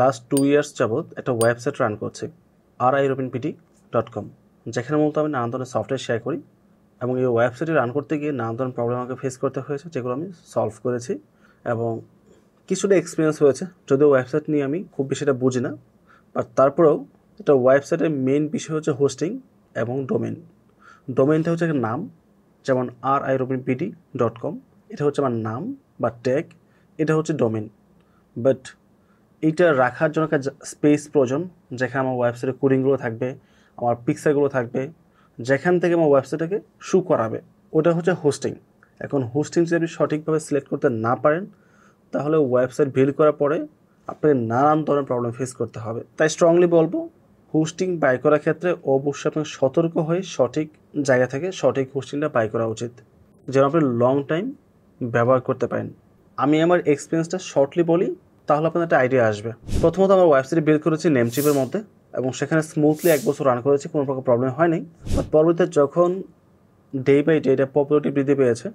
Last two years যাবৎ একটা website run করছে R I Robin PT dot com যেখানে মূলত আমি নানান ধরনের সফটওয়্যার শেয়ার করি এবং এই ওয়েবসাইটে রান করতে গিয়ে নানান ধরনের প্রবলেম আমাকে ফেস করতে হয়েছে যেগুলো আমি সলভ করেছি এবং কিছুটা এক্সপিরিয়েন্স হয়েছে যদিও ওয়েবসাইট নিয়ে আমি খুব বেশি এটা বুঝি না বাট তারপরেও এটা ওয়েবসাইটের মেন বিষয় হচ্ছে হোস্টিং এবং ডোমেন ডোমেনটা হচ্ছে একটা নাম যেমন R I Robin PT dot com এটা হচ্ছে আমার নাম বা ট্যাগ এটা হচ্ছে ডোমেন বাট এইটা রাখার জন্য একটা স্পেস প্রয়োজন যেখানে আমার ওয়েবসাইটের কুরিংগুলো থাকবে আমার পিকচারগুলো থাকবে যেখান থেকে আমার ওয়েবসাইটটাকে শু করাবে ওটা হচ্ছে হোস্টিং এখন হোস্টিং যদি আপনি সঠিকভাবে সিলেক্ট করতে না পারেন তাহলে ওয়েবসাইট ভিল করার পরে আপনাকে নানান ধরনের প্রবলেম ফেস করতে হবে তাই স্ট্রংলি বলবো হোস্টিং বাই করার ক্ষেত্রে অবশ্যই আপনাকে সতর্ক হয়ে সঠিক জায়গা থেকে সঠিক হোস্টিংটা বাই করা উচিত যেন আপনি লং টাইম ব্যবহার করতে পারেন আমি আমার এক্সপিরিয়েন্সটা শর্টলি বলি তাহলে আপনাদের একটা আইডিয়া আসবে প্রথমত আমার ওয়েবসাইট বের করেছি নেমচিপের মধ্যে এবং সেখানে স্মুথলি এক বছর রান করেছি কোনো প্রকার প্রবলেম হয়নি বাট পরবর্তীতে যখন ডে বাই ডে এটা পপুলারিটি বৃদ্ধি পেয়েছে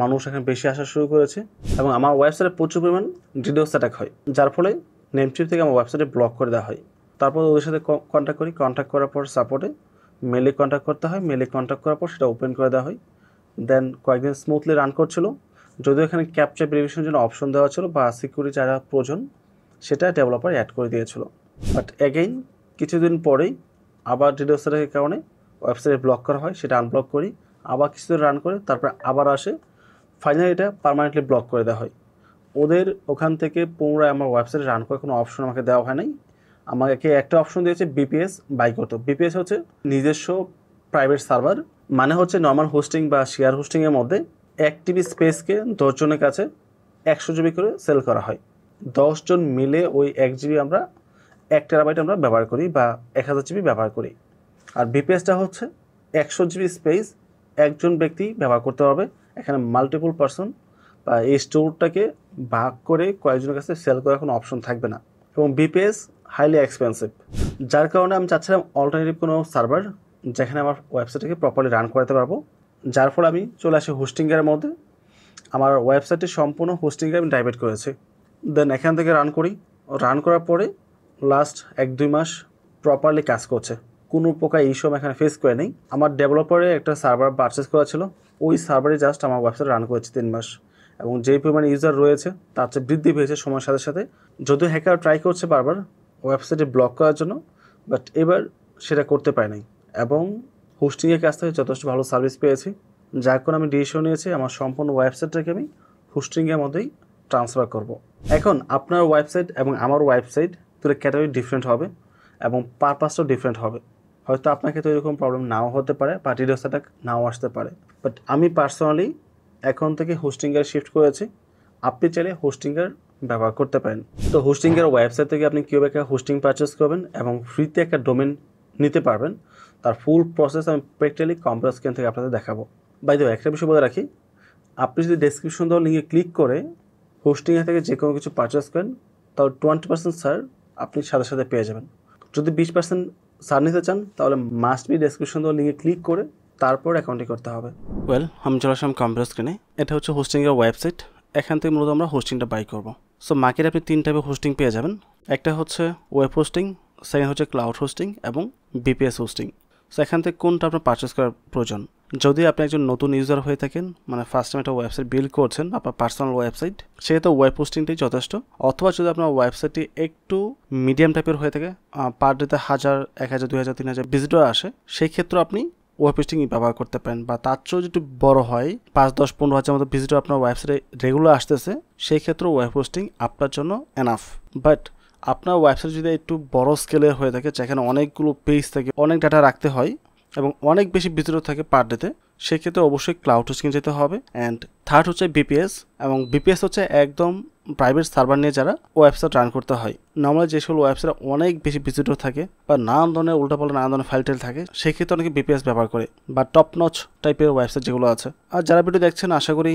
মানুষ এখানে বেশি আসা শুরু করেছে এবং আমার ওয়েবসাইটে প্রচুর পরিমাণ ডিডোস অ্যাটাক হয় যার ফলে নেমচিপ থেকে আমার ওয়েবসাইটে ব্লক করে দেওয়া হয় তারপর ওদের সাথে কন্ট্যাক্ট করি কন্ট্যাক্ট করার পর সাপোর্টে মেলে কন্ট্যাক্ট করতে হয় মেলে কন্ট্যাক্ট করার পর সেটা ওপেন করে দেওয়া হয় দেন কয়েকদিন স্মুথলি রান করছিল যদিও এখানে ক্যাপচার ভেরিফিকেশনের জন্য অপশন দেওয়া ছিল বা সিকিউরিটি যারা প্রয়োজন সেটা ডেভেলপার অ্যাড করে দিয়েছিল বাট অ্যাগেইন কিছুদিন পরেই আবার ডিডোসারের কারণে ওয়েবসাইটে ব্লক করা হয় সেটা আনব্লক করি আবার কিছুদিন রান করে তারপরে আবার আসে ফাইনালি এটা পারমানেন্টলি ব্লক করে দেওয়া হয় ওদের ওখান থেকে পুনরায় আমার ওয়েবসাইটে রান করার কোনো অপশন আমাকে দেওয়া হয় নাই আমাকে একটা অপশন দিয়েছে বিপিএস বাই করতো বিপিএস হচ্ছে নিজস্ব প্রাইভেট সার্ভার মানে হচ্ছে নর্মাল হোস্টিং বা শেয়ার হোস্টিংয়ের মধ্যে এক অ্যাক্টিভ স্পেসকে দশজনের কাছে একশো জিবি করে সেল করা হয় দশজন মিলে ওই এক জিবি আমরা এক টেরাবাইট আমরা ব্যবহার করি বা এক হাজার জিবি ব্যবহার করি আর বিপিএসটা হচ্ছে একশো জিবি স্পেস একজন ব্যক্তি ব্যবহার করতে পারবে এখানে মাল্টিপল পার্সন বা এই স্টোরটাকে ভাগ করে কয়েকজনের কাছে সেল করার কোনো অপশন থাকবে না এবং বিপিএস হাইলি এক্সপেন্সিভ যার কারণে আমি চাচ্ছিলাম অল্টারনেটিভ কোনো সার্ভার যেখানে আমার ওয়েবসাইটটাকে প্রপারলি রান করাতে পারবো যার ফলে আমি চলে আসি হোস্টিংয়ের মধ্যে আমার ওয়েবসাইটে সম্পূর্ণ হোস্টিংকে আমি ডাইভার্ট করেছি দেন এখান থেকে রান করি রান করার পরে লাস্ট এক দুই মাস প্রপারলি কাজ করছে কোনো প্রকার এই সব এখানে ফেস করে নেই আমার ডেভেলপারে একটা সার্ভার পারচেস করা ছিল ওই সার্ভারে জাস্ট আমার ওয়েবসাইট রান করেছে তিন মাস এবং যেই পরিমাণে ইউজার রয়েছে তার চেয়ে বৃদ্ধি পেয়েছে সময়ের সাথে সাথে যদিও হ্যাকার ট্রাই করছে বারবার ওয়েবসাইটে ব্লক করার জন্য বাট এবার সেটা করতে পারে নাই এবং হোস্টিংয়ের কাছ থেকে যথেষ্ট ভালো সার্ভিস পেয়েছি যার কারণে আমি ডিসিশন নিয়েছি আমার সম্পূর্ণ ওয়েবসাইটটাকে আমি হোস্টিংয়ের মধ্যেই ট্রান্সফার করব। এখন আপনার ওয়েবসাইট এবং আমার ওয়েবসাইট দুটো ক্যাটাগরি ডিফারেন্ট হবে এবং পারপাসটাও ডিফারেন্ট হবে হয়তো আপনাকে তো এরকম প্রবলেম নাও হতে পারে বা ডিডোসাটা নাও আসতে পারে বাট আমি পার্সোনালি এখন থেকে হোস্টিংয়ের শিফট করেছি আপনি চাইলে হোস্টিংয়ের ব্যবহার করতে পারেন তো হোস্টিংয়ের ওয়েবসাইট থেকে আপনি কীভাবে একটা হোস্টিং পারচেস করবেন এবং ফ্রিতে একটা ডোমেন নিতে পারবেন তার ফুল প্রসেস আমি প্র্যাকটিক্যালি কম্পিউটার স্ক্রিন থেকে আপনাদের দেখাবো বাই একটা বিষয় বলে রাখি আপনি যদি ডেসক্রিপশন দেওয়ার লিঙ্কে ক্লিক করে হোস্টিং থেকে যে কোনো কিছু পারচেস করেন তাহলে টোয়েন্টি পার্সেন্ট স্যার আপনি সাথে সাথে পেয়ে যাবেন যদি বিশ পার্সেন্ট সার নিতে চান তাহলে মাস্ট বি ডেসক্রিপশন দেওয়ার লিঙ্কে ক্লিক করে তারপর অ্যাকাউন্টে করতে হবে ওয়েল আমি চলে আসলাম কম্পিউটার স্ক্রিনে এটা হচ্ছে হোস্টিংয়ের ওয়েবসাইট এখান থেকে মূলত আমরা হোস্টিংটা বাই করবো সো মার্কেটে আপনি তিন টাইপের হোস্টিং পেয়ে যাবেন একটা হচ্ছে ওয়েব হোস্টিং সেকেন্ড হচ্ছে ক্লাউড হোস্টিং এবং বিপিএস হোস্টিং সো এখান থেকে কোনটা আপনার পারচেস করার প্রয়োজন যদি আপনি একজন নতুন ইউজার হয়ে থাকেন মানে ফার্স্ট টাইম একটা ওয়েবসাইট বিল্ড করছেন আপনার পার্সোনাল ওয়েবসাইট সেক্ষেত্রে ওয়েব হোস্টিংটাই যথেষ্ট অথবা যদি আপনার ওয়েবসাইটটি একটু মিডিয়াম টাইপের হয়ে থাকে পার ডেতে হাজার এক হাজার দুই হাজার তিন হাজার ভিজিটর আসে সেই ক্ষেত্রে আপনি ওয়েব হোস্টিং ব্যবহার করতে পারেন বা তার চেয়েও যদি বড় হয় পাঁচ দশ পনেরো হাজার মতো ভিজিটর আপনার ওয়েবসাইটে রেগুলার আসতেছে সেই ক্ষেত্রে ওয়েব হোস্টিং আপনার জন্য এনাফ বাট আপনার ওয়েবসাইট যদি একটু বড় স্কেলে হয়ে থাকে যেখানে অনেকগুলো পেজ থাকে অনেক ডাটা রাখতে হয় এবং অনেক বেশি ভিতরে থাকে পার ডেতে সেক্ষেত্রে অবশ্যই ক্লাউড হোস্টিং যেতে হবে অ্যান্ড থার্ড হচ্ছে বিপিএস এবং বিপিএস হচ্ছে একদম প্রাইভেট সার্ভার নিয়ে যারা ওয়েবসাইট রান করতে হয় নর্মালি যে সকল ওয়েবসাইট অনেক বেশি ভিজিটর থাকে বা নানান ধরনের উল্টাপাল্টা নানান ধরনের ফাইল টাইল থাকে সেক্ষেত্রে অনেকে বিপিএস ব্যবহার করে বা টপ নচ টাইপের ওয়েবসাইট যেগুলো আছে আর যারা ভিডিও দেখছেন আশা করি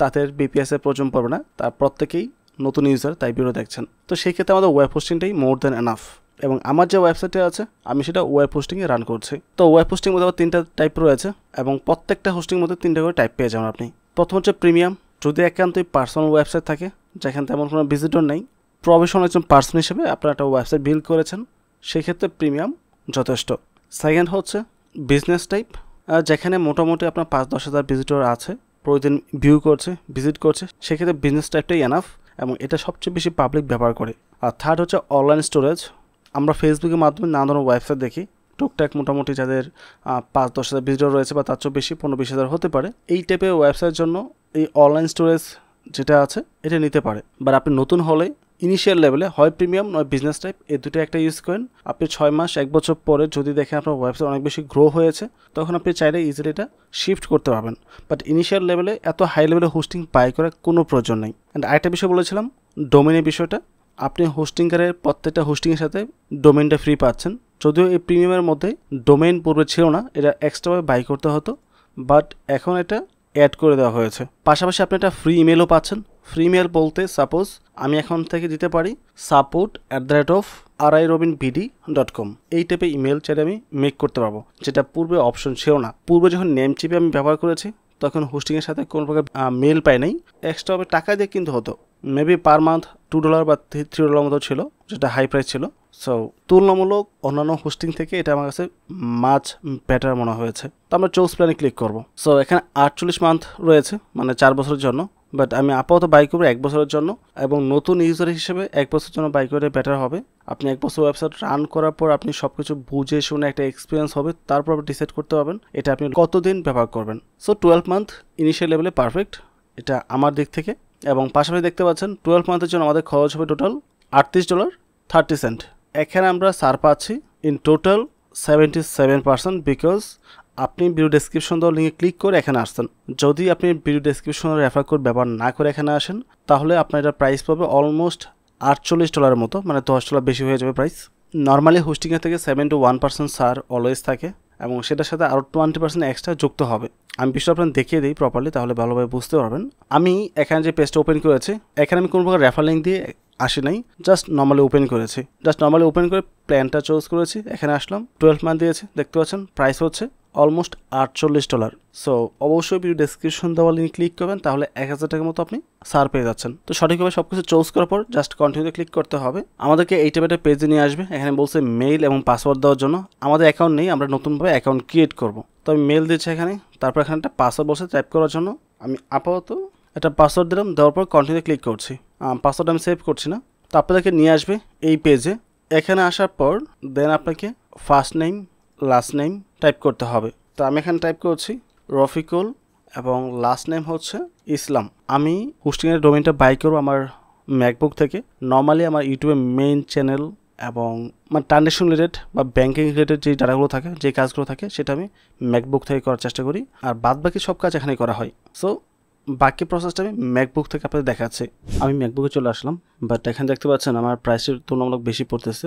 তাদের বিপিএসের প্রয়োজন পড়বে না তার প্রত্যেকেই নতুন ইউজার তাই ভিডিও দেখছেন তো সেই ক্ষেত্রে আমাদের ওয়েব পোস্টিংটাই মোর দ্যান এনাফ এবং আমার যে ওয়েবসাইটটা আছে আমি সেটা ওয়েব হোস্টিংয়ে রান করছি তো ওয়েব হোস্টিং মধ্যে আবার তিনটা টাইপ রয়েছে এবং প্রত্যেকটা হোস্টিং মধ্যে তিনটা করে টাইপ পেয়ে যাবেন আপনি প্রথম হচ্ছে প্রিমিয়াম যদি একান্তই পার্সোনাল ওয়েবসাইট থাকে যেখানে তেমন কোনো ভিজিটর নেই প্রফেশনাল একজন পার্সন হিসেবে আপনারা একটা ওয়েবসাইট বিল্ড করেছেন সেক্ষেত্রে প্রিমিয়াম যথেষ্ট সেকেন্ড হচ্ছে বিজনেস টাইপ যেখানে মোটামুটি আপনার পাঁচ দশ হাজার ভিজিটর আছে প্রতিদিন ভিউ করছে ভিজিট করছে সেক্ষেত্রে বিজনেস টাইপটাই এনাফ এবং এটা সবচেয়ে বেশি পাবলিক ব্যবহার করে আর থার্ড হচ্ছে অনলাইন স্টোরেজ আমরা ফেসবুকের মাধ্যমে নানা ধরনের ওয়েবসাইট দেখি টুকটাক মোটামুটি যাদের পাঁচ দশ হাজার ভিজিটর রয়েছে বা তার চেয়ে বেশি পনেরো বিশ হাজার হতে পারে এই টাইপের ওয়েবসাইটের জন্য এই অনলাইন স্টোরেজ যেটা আছে এটা নিতে পারে বাট আপনি নতুন হলে ইনিশিয়াল লেভেলে হয় প্রিমিয়াম নয় বিজনেস টাইপ এই দুটো একটা ইউজ করেন আপনি ছয় মাস এক বছর পরে যদি দেখেন আপনার ওয়েবসাইট অনেক বেশি গ্রো হয়েছে তখন আপনি চাইলে ইজিলি এটা শিফট করতে পারবেন বাট ইনিশিয়াল লেভেলে এত হাই লেভেলে হোস্টিং বাই করার কোনো প্রয়োজন নেই অ্যান্ড আরেকটা বিষয় বলেছিলাম ডোমেনের বিষয়টা আপনি হোস্টিংকারের প্রত্যেকটা হোস্টিংয়ের সাথে ডোমেনটা ফ্রি পাচ্ছেন যদিও এই প্রিমিয়ামের মধ্যে ডোমেন পূর্বে ছিল না এটা এক্সট্রাভাবে বাই করতে হতো বাট এখন এটা অ্যাড করে দেওয়া হয়েছে পাশাপাশি আপনি একটা ফ্রি ইমেলও পাচ্ছেন ফ্রি ইমেল বলতে সাপোজ আমি এখন থেকে দিতে পারি support at the rate of R I Robin BD dot com এই টাইপে ইমেল চাইলে আমি মেক করতে পারবো যেটা পূর্বে অপশন ছিল না পূর্বে যখন নেম চিপে আমি ব্যবহার করেছি তখন হোস্টিংয়ের সাথে কোনো প্রকার মেল পাই নাই এক্সট্রা টাকা দিয়ে কিন্তু হতো maybe per month two dollar বা থ্রি ডলার মতো ছিল যেটা হাই প্রাইস ছিল সো তুলনামূলক অন্যান্য হোস্টিং থেকে এটা আমার কাছে মাছ বেটার মনে হয়েছে তো আমরা চৌস প্ল্যানে ক্লিক করব সো এখানে আটচল্লিশ মান্থ রয়েছে মানে চার বছরের জন্য বাট আমি আপাতত বাই করবো এক বছরের জন্য এবং নতুন ইউজার হিসেবে এক বছরের জন্য বাই করে বেটার হবে আপনি এক বছর ওয়েবসাইট রান করার পর আপনি সব কিছু বুঝে শুনে একটা এক্সপিরিয়েন্স হবে তারপর আপনি ডিসাইড করতে পারবেন এটা আপনি কতদিন ব্যবহার করবেন সো টুয়েলভ মান্থ ইনিশিয়াল লেভেলে পারফেক্ট এটা আমার দিক থেকে এবং পাশাপাশি দেখতে পাচ্ছেন টুয়েলভ মান্থের জন্য আমাদের খরচ হবে টোটাল আটত্রিশ ডলার থার্টি সেন্ট এখানে আমরা সার পাচ্ছি in total seventy seven percent because আপনি ভিডিও ডেসক্রিপশন দেওয়ার লিঙ্কে ক্লিক করে এখানে আসছেন যদি আপনি ভিডিও ডেসক্রিপশন রেফার কোড ব্যবহার না করে এখানে আসেন তাহলে আপনার এটা প্রাইস পাবে অলমোস্ট আটচল্লিশ ডলারের মতো মানে দশ ডলার বেশি হয়ে যাবে প্রাইস নর্মালি হোস্টিংয়ের থেকে সেভেন টু ওয়ান পার্সেন্ট সার অলওয়েজ থাকে এবং সেটার সাথে আরও টোয়েন্টি পার্সেন্ট এক্সট্রা যুক্ত হবে আমি বিষয়টা আপনার দেখিয়ে দিই প্রপারলি তাহলে ভালোভাবে বুঝতে পারবেন আমি এখানে যে পেজটা ওপেন করেছি এখানে আমি কোনো প্রকার রেফার লিঙ্ক দিয়ে আসি নাই জাস্ট নর্মালি ওপেন করেছি জাস্ট নর্মালি ওপেন করে প্ল্যানটা চুজ করেছি এখানে আসলাম টুয়েলভ মান্থ দিয়েছে দেখতে পাচ্ছেন প্রাইস হচ্ছে অলমোস্ট আটচল্লিশ ডলার সো অবশ্যই ভিডিও ডেসক্রিপশন দেওয়া লিঙ্ক ক্লিক করবেন তাহলে এক হাজার টাকার মতো আপনি সার পেয়ে যাচ্ছেন তো সঠিকভাবে সব কিছু চুজ করার পর জাস্ট কন্টিনিউতে ক্লিক করতে হবে আমাদেরকে এই টাইপের একটা পেজে নিয়ে আসবে এখানে বলছে মেইল এবং পাসওয়ার্ড দেওয়ার জন্য আমাদের অ্যাকাউন্ট নেই আমরা নতুনভাবে অ্যাকাউন্ট ক্রিয়েট করব তো আমি মেল দিচ্ছি এখানে তারপর এখানে একটা পাসওয়ার্ড বসে টাইপ করার জন্য আমি আপাতত একটা পাসওয়ার্ড দিলাম দেওয়ার পর কন্টিনিউতে ক্লিক করছি পাসওয়ার্ড আমি সেভ করছি না তো আপনাদেরকে নিয়ে আসবে এই পেজে এখানে আসার পর দেন আপনাকে first name last name type করতে হবে তো আমি এখানে টাইপ করছি রফিকুল এবং লাস্ট নেম হচ্ছে ইসলাম আমি হোস্টিংয়ের ডোমেনটা বাই করবো আমার ম্যাকবুক থেকে নর্মালি আমার ইউটিউবে মেইন চ্যানেল এবং মানে ট্রানজেকশন রিলেটেড বা ব্যাঙ্কিং রিলেটেড যে ডাটাগুলো থাকে যে কাজগুলো থাকে সেটা আমি ম্যাকবুক থেকে করার চেষ্টা করি আর বাদ বাকি সব কাজ এখানে করা হয় সো বাকি প্রসেসটা আমি ম্যাকবুক থেকে আপনাদের দেখাচ্ছি আমি ম্যাকবুকে চলে আসলাম বাট এখানে দেখতে পাচ্ছেন আমার প্রাইসের তুলনামূলক বেশি পড়তেছে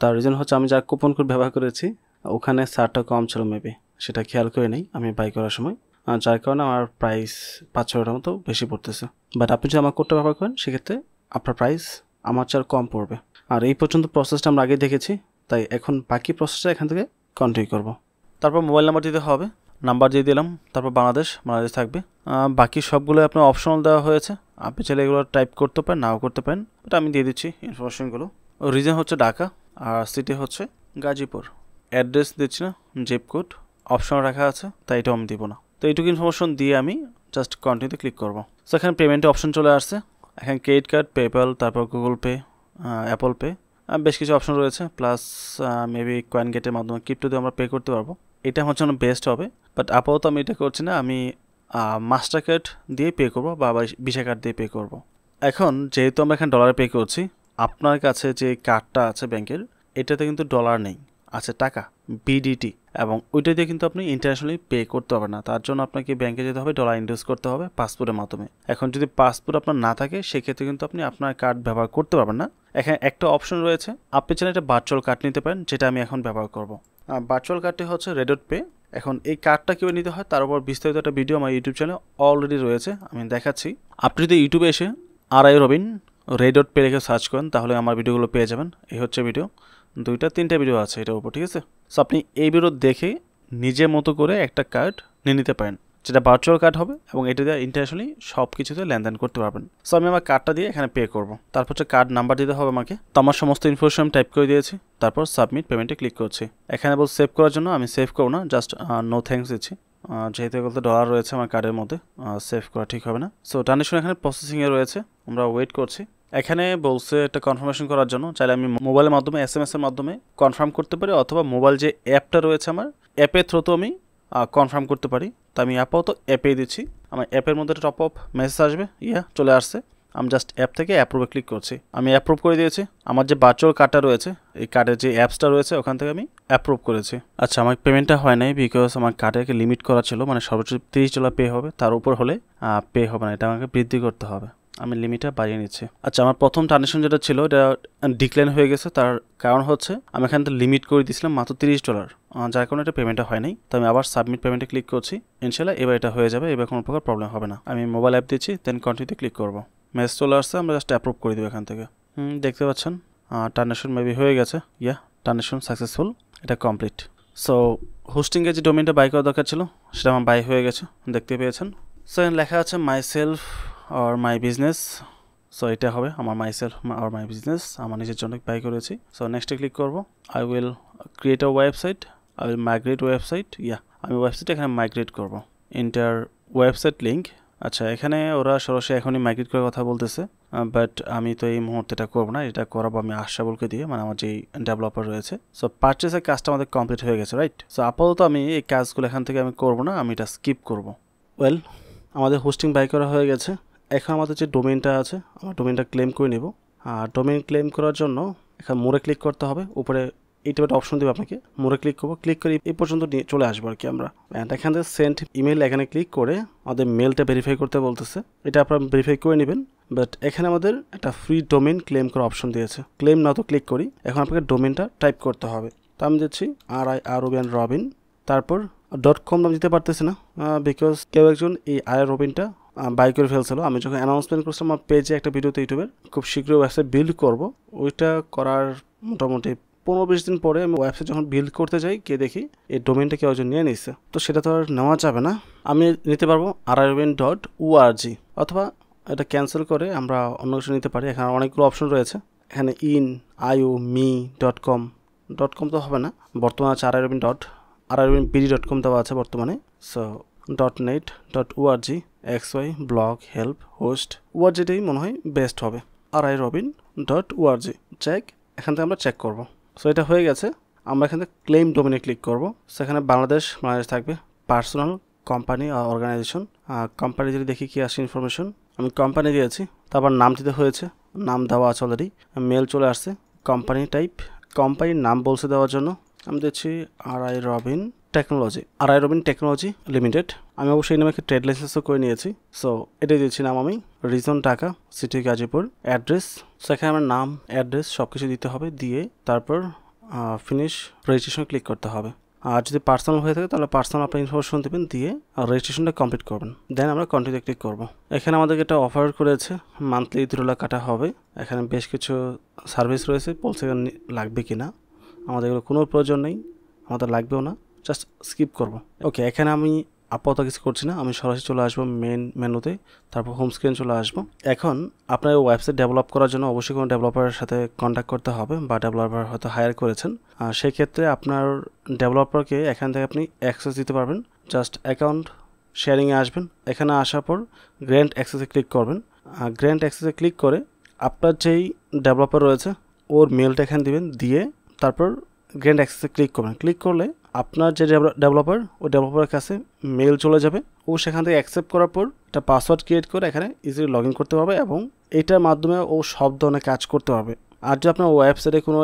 তার রিজন হচ্ছে আমি যা কুপন কোড ব্যবহার করেছি ওখানে সারটা কম ছিল মেবি সেটা খেয়াল করে নেই আমি বাই করার সময় যার কারণে আমার প্রাইস পাঁচ ছয় টাকার মতো বেশি পড়তেছে বাট আপনি যদি আমার কোডটা ব্যবহার করেন সেক্ষেত্রে আপনার প্রাইস আমার চার কম পড়বে আর এই পর্যন্ত প্রসেসটা আমরা আগে দেখেছি তাই এখন বাকি প্রসেসটা এখান থেকে কন্টিনিউ করব তারপর মোবাইল নাম্বার দিতে হবে নাম্বার দিয়ে দিলাম তারপর বাংলাদেশ বাংলাদেশ থাকবে বাকি সবগুলো আপনার অপশনাল দেওয়া হয়েছে আপনি চাইলে এগুলো টাইপ করতে পারেন নাও করতে পারেন বাট আমি দিয়ে দিচ্ছি ইনফরমেশনগুলো রিজন হচ্ছে ঢাকা আর সিটি হচ্ছে গাজীপুর অ্যাড্রেস দিচ্ছি না জিপ কোড অপশন রাখা আছে তাই এটা আমি দিব না তো এইটুকু ইনফরমেশন দিয়ে আমি জাস্ট কন্টিনিউতে ক্লিক করবো সো এখানে পেমেন্টের অপশন চলে আসছে এখানে ক্রেডিট কার্ড পেপ্যাল তারপর গুগল পে অ্যাপল পে বেশ কিছু অপশন রয়েছে প্লাস মেবি কয়েন গেটের মাধ্যমে ক্রিপ্টো দিয়ে আমরা পে করতে পারবো এটা আমার জন্য বেস্ট হবে বাট আপাতত আমি এটা করছি না আমি মাস্টার কার্ড দিয়ে পে করবো বা ভিসা কার্ড দিয়ে পে করব। এখন যেহেতু আমরা এখানে ডলারে পে করছি আপনার কাছে যে কার্ডটা আছে ব্যাংকের এটাতে কিন্তু ডলার নেই আছে টাকা বিডিটি এবং ওইটা দিয়ে কিন্তু আপনি ইন্টারন্যাশনালি পে করতে পারবেন না তার জন্য আপনাকে ব্যাংকে যেতে হবে ডলার ইনভেস্ট করতে হবে পাসপোর্টের মাধ্যমে এখন যদি পাসপোর্ট আপনার না থাকে সেক্ষেত্রে কিন্তু আপনি আপনার কার্ড ব্যবহার করতে পারবেন না এখানে একটা অপশন রয়েছে আপনি চান একটা ভার্চুয়াল কার্ড নিতে পারেন যেটা আমি এখন ব্যবহার করব ভার্চুয়াল কার্ডটি হচ্ছে রেডট পে এখন এই কার্ডটা কীভাবে নিতে হয় তার উপর বিস্তারিত একটা ভিডিও আমার ইউটিউব চ্যানেলে অলরেডি রয়েছে আমি দেখাচ্ছি আপনি যদি ইউটিউবে এসে আর আই রবিন রেডট পে রেখে সার্চ করেন তাহলে আমার ভিডিওগুলো পেয়ে যাবেন এই হচ্ছে ভিডিও দুইটা তিনটা ভিডিও আছে এটার উপর ঠিক আছে সো আপনি এই ভিডিও দেখে নিজের মতো করে একটা কার্ড নিয়ে নিতে পারেন যেটা ভার্চুয়াল কার্ড হবে এবং এটা দিয়ে ইন্টারন্যাশনালি সব কিছুতে লেনদেন করতে পারবেন সো আমি আমার কার্ডটা দিয়ে এখানে পে করবো তারপর হচ্ছে কার্ড নাম্বার দিতে হবে আমাকে তো আমার সমস্ত ইনফরমেশন টাইপ করে দিয়েছি তারপর সাবমিট পেমেন্টে ক্লিক করছি এখানে বল সেভ করার জন্য আমি সেভ করবো না জাস্ট নো থ্যাংকস দিচ্ছি যেহেতু বলতে ডলার রয়েছে আমার কার্ডের মধ্যে সেভ করা ঠিক হবে না সো ট্রানজেকশন এখানে প্রসেসিংয়ে রয়েছে আমরা ওয়েট করছি এখানে বলছে এটা কনফার্মেশন করার জন্য চাইলে আমি মোবাইলের মাধ্যমে এস এম এর মাধ্যমে কনফার্ম করতে পারি অথবা মোবাইল যে অ্যাপটা রয়েছে আমার অ্যাপের তো আমি কনফার্ম করতে পারি তো আমি আপাতত অ্যাপেই দিচ্ছি আমার অ্যাপের মধ্যে টপ আপ মেসেজ আসবে ইয়া চলে আসছে আমি জাস্ট অ্যাপ থেকে অ্যাপ্রুভে ক্লিক করছি আমি অ্যাপ্রুভ করে দিয়েছি আমার যে ভার্চুয়াল কার্ডটা রয়েছে এই কার্ডের যে অ্যাপসটা রয়েছে ওখান থেকে আমি অ্যাপ্রুভ করেছি আচ্ছা আমার পেমেন্টটা হয় নাই বিকজ আমার কার্ডেরকে লিমিট করা ছিল মানে সর্বোচ্চ তিরিশ ডলার পে হবে তার উপর হলে পে হবে না এটা আমাকে বৃদ্ধি করতে হবে আমি লিমিটটা বাড়িয়ে নিচ্ছি আচ্ছা আমার প্রথম ট্রানজেকশন যেটা ছিল এটা ডিক্লাইন হয়ে গেছে তার কারণ হচ্ছে আমি এখান থেকে লিমিট করে দিয়েছিলাম মাত্র তিরিশ ডলার যার কারণে এটা পেমেন্টটা হয় নাই তো আমি আবার সাবমিট পেমেন্টে ক্লিক করছি ইনশাল্লাহ এবার এটা হয়ে যাবে এবার কোনো প্রকার প্রবলেম হবে না আমি মোবাইল অ্যাপ দিচ্ছি দেন কন্টিনিউতে ক্লিক করবো মেসেজ চলে আসছে আমরা জাস্ট অ্যাপ্রুভ করে দেবো এখান থেকে হুম দেখতে পাচ্ছেন ট্রানজেকশন মেবি হয়ে গেছে ইয়া ট্রানজেকশন সাকসেসফুল এটা কমপ্লিট সো হোস্টিংয়ে যে ডোমেনটা বাই করা দরকার ছিল সেটা আমার বাই হয়ে গেছে দেখতে পেয়েছেন সো লেখা আছে myself or my business so এটা হবে আমার myself or my business আমার নিজের জন্য বাই করেছি সো নেক্সটে ক্লিক করব I will create a website I will migrate website yeah আমি ওয়েবসাইট এখানে মাইগ্রেট করব ইন্টার ওয়েবসাইট লিঙ্ক আচ্ছা এখানে ওরা সরাসরি এখনই মাইগ্রেট করার কথা বলতেছে বাট আমি তো এই মুহূর্তে এটা করবো না এটা করাবো আমি আশা বলকে দিয়ে মানে আমার যেই ডেভেলপার রয়েছে সো পার্চেসের কাজটা আমাদের কমপ্লিট হয়ে গেছে রাইট সো আপাতত আমি এই কাজগুলো এখান থেকে আমি করবো না আমি এটা স্কিপ করব ওয়েল আমাদের হোস্টিং বাই করা হয়ে গেছে এখন আমাদের যে ডোমেনটা আছে আমরা ডোমেনটা ক্লেম করে নেব আর ডোমেন ক্লেম করার জন্য এখন মোড়ে ক্লিক করতে হবে উপরে এইটা একটা অপশন দেবে আপনাকে মোড়ে ক্লিক করবো ক্লিক করে এই পর্যন্ত নিয়ে চলে আসবো আর কি আমরা অ্যান্ড এখান থেকে সেন্ট ইমেল এখানে ক্লিক করে আমাদের মেলটা ভেরিফাই করতে বলতেছে এটা আপনারা ভেরিফাই করে নেবেন বাট এখানে আমাদের একটা ফ্রি ডোমেন ক্লেম করার অপশন দিয়েছে ক্লেম না তো ক্লিক করি এখন আপনাকে ডোমেনটা টাইপ করতে হবে তো আমি যাচ্ছি আর আই আর ওবিয়ান রবিন তারপর ডট কম নাম দিতে পারতেছে না বিকজ কেউ একজন এই আই রবিনটা বাই করে ফেলছিল আমি যখন অ্যানাউন্সমেন্ট করছিলাম আমার পেজে একটা ভিডিওতে ইউটিউবের খুব শীঘ্রই ওয়েবসাইট বিল্ড করব ওইটা করার মোটামুটি পনেরো বিশ দিন পরে আমি ওয়েবসাইট যখন বিল্ড করতে যাই গিয়ে দেখি এই ডোমেনটা কেউ নিয়ে নিচ্ছে তো সেটা তো আর নেওয়া যাবে না আমি নিতে পারবো আরআরবিন ডট ওআরজি অথবা এটা ক্যান্সেল করে আমরা অন্য কিছু নিতে পারি এখানে অনেকগুলো অপশন রয়েছে এখানে in IO me dot com dot com তো হবে না বর্তমানে আছে আরআরবিন ডট আরআরবিন বিডি ডট কম দেওয়া আছে বর্তমানে so dot net dot ORG X Y blog help host ওআরজিটাই মনে হয় বেস্ট হবে আর আই রবিন ডট ওআরজি চেক এখান থেকে আমরা চেক করব সো এটা হয়ে গেছে আমরা এখান থেকে ক্লেম ডোমিনে ক্লিক করব সেখানে বাংলাদেশ বাংলাদেশ থাকবে পার্সোনাল কোম্পানি অর্গানাইজেশন কোম্পানি যদি দেখি কী আসে ইনফরমেশন আমি কোম্পানি দিয়েছি তারপর নাম দিতে হয়েছে নাম দেওয়া আছে অলরেডি মেল চলে আসছে কোম্পানি টাইপ কোম্পানির নাম বলছে দেওয়ার জন্য আমি দিচ্ছি R I Robin technology R Robin technology limited আমি অবশ্যই এই নামে একটা ট্রেড লাইসেন্সও করে নিয়েছি সো এটাই দিয়েছি নাম আমি region Dhaka city Gazipur address so এখানে আমার নাম অ্যাড্রেস সব কিছু দিতে হবে দিয়ে তারপর ফিনিশ রেজিস্ট্রেশন ক্লিক করতে হবে আর যদি পার্সোনাল হয়ে থাকে তাহলে পার্সোনাল আপনার ইনফরমেশন দেবেন দিয়ে রেজিস্ট্রেশনটা কমপ্লিট করবেন দেন আমরা কন্টিনিউ ক্লিক করবো এখানে আমাদেরকে এটা অফার করেছে মান্থলি দুটোলা কাটা হবে এখানে বেশ কিছু সার্ভিস রয়েছে পলসে লাগবে কি না আমাদের এগুলো কোনো প্রয়োজন নেই আমাদের লাগবেও না জাস্ট স্কিপ করব ওকে এখানে আমি আপাতত কিছু করছি না আমি সরাসরি চলে আসবো মেন মেনুতে তারপর হোম স্ক্রিন চলে আসবো এখন আপনার ওয়েবসাইট ডেভেলপ করার জন্য অবশ্যই কোনো ডেভেলপারের সাথে কন্ট্যাক্ট করতে হবে বা ডেভেলপার হয়তো হায়ার করেছেন সেক্ষেত্রে আপনার ডেভেলপারকে এখান থেকে আপনি অ্যাক্সেস দিতে পারবেন জাস্ট অ্যাকাউন্ট শেয়ারিংয়ে আসবেন এখানে আসার পর গ্র্যান্ড অ্যাক্সেসে ক্লিক করবেন গ্র্যান্ড অ্যাক্সেসে ক্লিক করে আপনার যেই ডেভেলপার রয়েছে ওর মেলটা এখানে দিবেন দিয়ে তারপর গ্র্যান্ড অ্যাক্সেসে ক্লিক করবেন ক্লিক করলে আপনার যে ডেভেলপার ওই ডেভেলপারের কাছে মেল চলে যাবে ও সেখান থেকে অ্যাকসেপ্ট করার পর একটা পাসওয়ার্ড ক্রিয়েট করে এখানে ইজিলি লগ করতে পারবে এবং এটার মাধ্যমে ও সব ধরনের কাজ করতে পারবে আর যদি আপনার ওয়েবসাইটে কোনো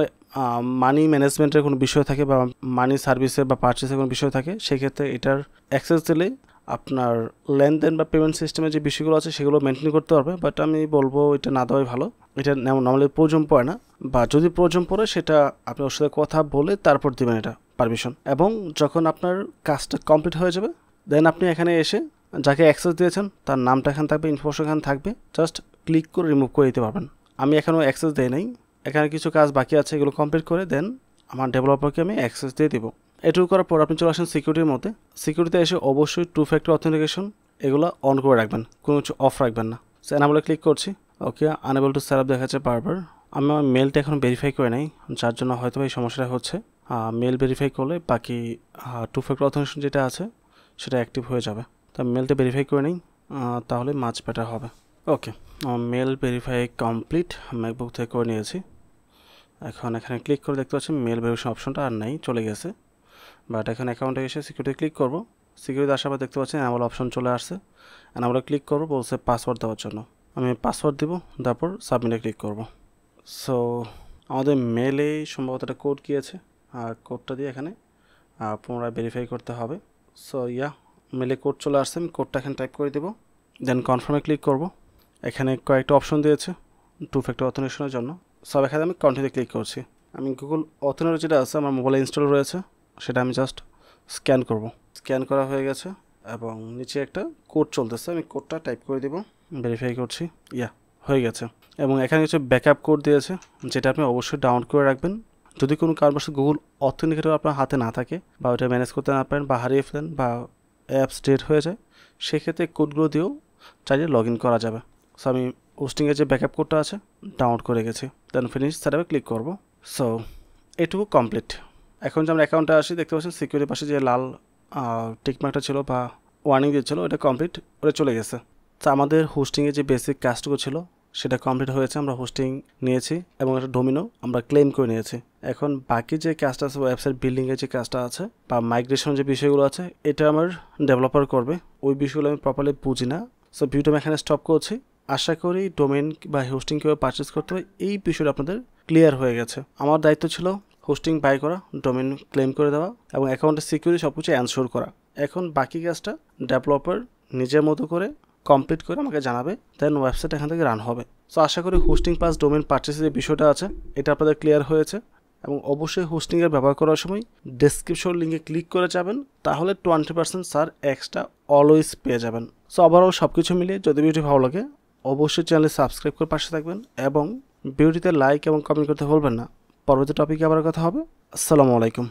মানি ম্যানেজমেন্টের কোনো বিষয় থাকে বা মানি সার্ভিসের বা পার্চেসের কোনো বিষয় থাকে সেক্ষেত্রে এটার অ্যাক্সেস দিলে আপনার লেনদেন বা পেমেন্ট সিস্টেমে যে বিষয়গুলো আছে সেগুলো মেনটেন করতে পারবে বাট আমি বলবো এটা না দেওয়াই ভালো এটা নর্মালি প্রয়োজন পড়ে না বা যদি প্রয়োজন পড়ে সেটা আপনি ওর সাথে কথা বলে তারপর দেবেন এটা পারমিশন এবং যখন আপনার কাজটা কমপ্লিট হয়ে যাবে দেন আপনি এখানে এসে যাকে অ্যাক্সেস দিয়েছেন তার নামটা এখানে থাকবে ইনফরমেশন এখানে থাকবে জাস্ট ক্লিক করে রিমুভ করে দিতে পারবেন আমি এখনও অ্যাক্সেস দেয় নাই এখানে কিছু কাজ বাকি আছে এগুলো কমপ্লিট করে দেন আমার ডেভেলপারকে আমি অ্যাক্সেস দিয়ে দেবো এটুকু করার পর আপনি চলে আসেন সিকিউরিটির মধ্যে সিকিউরিটিতে এসে অবশ্যই টু ফ্যাক্টর অথেন্টিকেশন এগুলো অন করে রাখবেন কোনো কিছু অফ রাখবেন না সো ক্লিক করছি ওকে আনেবল টু স্যার আপ দেখাচ্ছে বারবার আমি আমার মেলটা এখন ভেরিফাই করে নাই যার জন্য হয়তো এই সমস্যাটা হচ্ছে মেল ভেরিফাই করলে বাকি টু ফ্যাক্টর অথেন্টিকেশন যেটা আছে সেটা অ্যাক্টিভ হয়ে যাবে তা মেলটা ভেরিফাই করে নিই তাহলে মাছ বেটার হবে okay mail verify complete MacBook থেকে করে নিয়েছি এখন এখানে ক্লিক করে দেখতে পাচ্ছি মেল ভেরিফিকেশন অপশনটা আর নেই চলে গেছে বাট এখন অ্যাকাউন্টে এসে সিকিউরিটি ক্লিক করব সিকিউরিটি আসার পর দেখতে পাচ্ছি আমার অপশন চলে আসছে অ্যান্ড ক্লিক করবো বলছে পাসওয়ার্ড দেওয়ার জন্য আমি পাসওয়ার্ড দিব তারপর সাবমিটে ক্লিক করব সো আমাদের মেলে সম্ভবত একটা কোড আছে আর কোডটা দিয়ে এখানে পুনরায় ভেরিফাই করতে হবে সো ইয়া মেলে কোড চলে আসছে আমি কোডটা এখানে টাইপ করে দেবো দেন কনফার্মে ক্লিক করব এখানে কয়েকটা অপশন দিয়েছে টু ফ্যাক্টর অথেন্টিকেশনের জন্য সব এখানে আমি কন্টিনিউ ক্লিক করছি আমি গুগল অথেনের যেটা আছে আমার মোবাইলে ইনস্টল রয়েছে সেটা আমি জাস্ট স্ক্যান করব স্ক্যান করা হয়ে গেছে এবং নিচে একটা কোড চলতেছে আমি কোডটা টাইপ করে দেবো ভেরিফাই করছি ইয়া হয়ে গেছে এবং এখানে কিছু ব্যাকআপ কোড দিয়েছে যেটা আপনি অবশ্যই ডাউনলোড করে রাখবেন যদি কোনো কারণবশত গুগল অথেন্টিকেটর আপনার হাতে না থাকে বা ওটা ম্যানেজ করতে না পারেন বা হারিয়ে ফেলেন বা অ্যাপস ডেট হয়ে যায় সেক্ষেত্রে কোডগুলো দিয়েও চাইলে লগ ইন করা যাবে সো আমি হোস্টিংয়ের যে ব্যাকআপ কোডটা আছে ডাউনলোড করে গেছি দেন ফিনিশ সেটাপে ক্লিক করব সো এটুকু কমপ্লিট এখন যে আমরা অ্যাকাউন্টে আসি দেখতে পাচ্ছেন সিকিউরিটির পাশে যে লাল টিকমার্কটা ছিল বা ওয়ার্নিং দিয়েছিল ওটা কমপ্লিট ওটা চলে গেছে তা আমাদের হোস্টিংয়ে যে বেসিক কাজটুকু ছিল সেটা কমপ্লিট হয়েছে আমরা হোস্টিং নিয়েছি এবং একটা ডোমিনো আমরা ক্লেম করে নিয়েছি এখন বাকি যে কাজটা আছে ওয়েবসাইট বিল্ডিংয়ের যে কাজটা আছে বা মাইগ্রেশন যে বিষয়গুলো আছে এটা আমার ডেভেলপার করবে ওই বিষয়গুলো আমি প্রপারলি বুঝি না সো ভিউটা আমি এখানে স্টপ করছি আশা করি ডোমেন বা হোস্টিং কীভাবে পারচেস করতে হবে এই বিষয়টা আপনাদের ক্লিয়ার হয়ে গেছে আমার দায়িত্ব ছিল হোস্টিং বাই করা ডোমেন ক্লেম করে দেওয়া এবং অ্যাকাউন্টের সিকিউরিটি সব কিছু অ্যানশোর করা এখন বাকি কাজটা ডেভেলপার নিজের মতো করে কমপ্লিট করে আমাকে জানাবে দেন ওয়েবসাইট এখান থেকে রান হবে সো আশা করি হোস্টিং পাস ডোমেন পার্চেসের যে বিষয়টা আছে এটা আপনাদের ক্লিয়ার হয়েছে এবং অবশ্যই হোস্টিংয়ের ব্যবহার করার সময় ডিসক্রিপশন লিঙ্কে ক্লিক করে যাবেন তাহলে twenty percent sir extra always পেয়ে যাবেন সো আবারও সব কিছু মিলিয়ে যদি ভিডিও ভালো লাগে অবশ্যই চ্যানেলে সাবস্ক্রাইব করে পাশে থাকবেন এবং ভিডিওটিতে লাইক এবং কমেন্ট করতে ভুলবেন না পরবর্তী টপিকে আবার কথা হবে আসসালামু আলাইকুম